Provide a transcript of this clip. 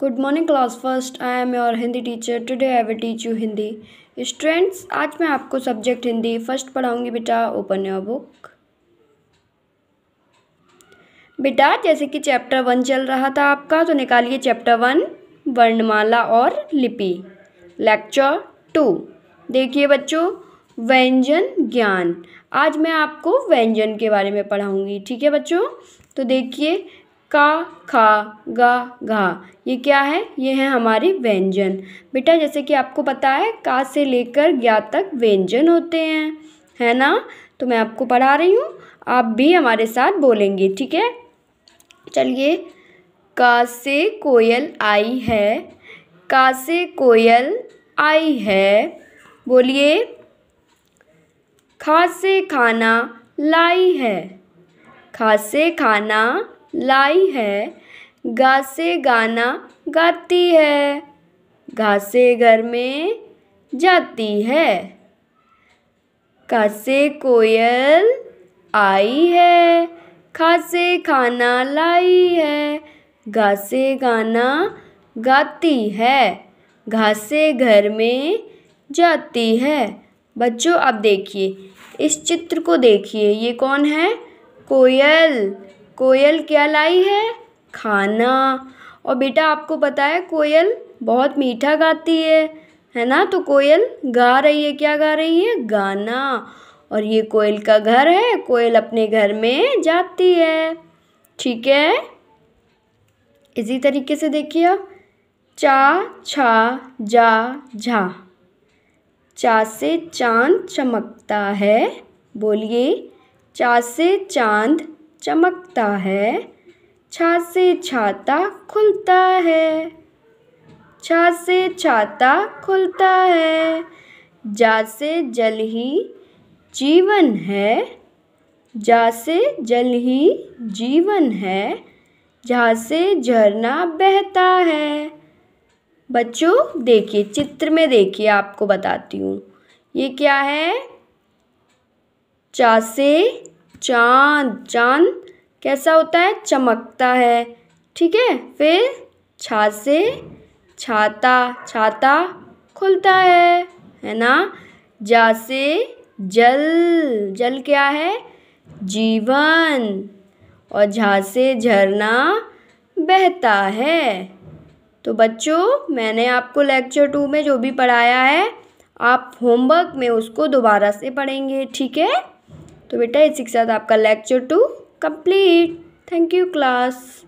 good morning class first I am your Hindi teacher today I will teach you Hindi students आज मैं आपको subject Hindi first पढ़ाऊंगी बेटा open your book बेटा जैसे कि चैप्टर वन चल रहा था आपका तो निकालिए चैप्टर वन वर्णमाला और लिपि लेक्चर टू देखिए बच्चों व्यंजन ज्ञान आज मैं आपको व्यंजन के बारे में पढ़ाऊंगी ठीक है बच्चों तो देखिए का खा गा घा ये क्या है ये है हमारे व्यंजन बेटा जैसे कि आपको पता है का से लेकर ज्ञा तक व्यंजन होते हैं है ना तो मैं आपको पढ़ा रही हूँ आप भी हमारे साथ बोलेंगे ठीक है चलिए का से कोयल आई है का से कोयल आई है बोलिए खा से खाना लाई है खा से खाना लाई है गा से गाना गाती है घा से घर में जाती है कासे कोयल आई है खा से खाना लाई है घा से गाना गाती है घा से घर में जाती है बच्चों अब देखिए इस चित्र को देखिए ये कौन है कोयल कोयल क्या लाई है खाना और बेटा आपको पता है कोयल बहुत मीठा गाती है है ना तो कोयल गा रही है क्या गा रही है गाना और ये कोयल का घर है कोयल अपने घर में जाती है ठीक है इसी तरीके से देखिए आप चा छा जा झा चा से चांद चमकता है बोलिए चा से चांद चमकता है छा से छाता खुलता है छा से छाता खुलता है जा से जल ही जीवन है जा से जल ही जीवन है जहाँ से झरना बहता है बच्चों देखिए चित्र में देखिए आपको बताती हूँ ये क्या है चा से चाँद चाँद कैसा होता है चमकता है ठीक है फिर छा से छाता छाता खुलता है है ना जा से जल जल क्या है जीवन और झा से झरना बहता है तो बच्चों मैंने आपको लेक्चर टू में जो भी पढ़ाया है आप होमवर्क में उसको दोबारा से पढ़ेंगे ठीक है तो बेटा इसी के साथ आपका lecture to complete thank you class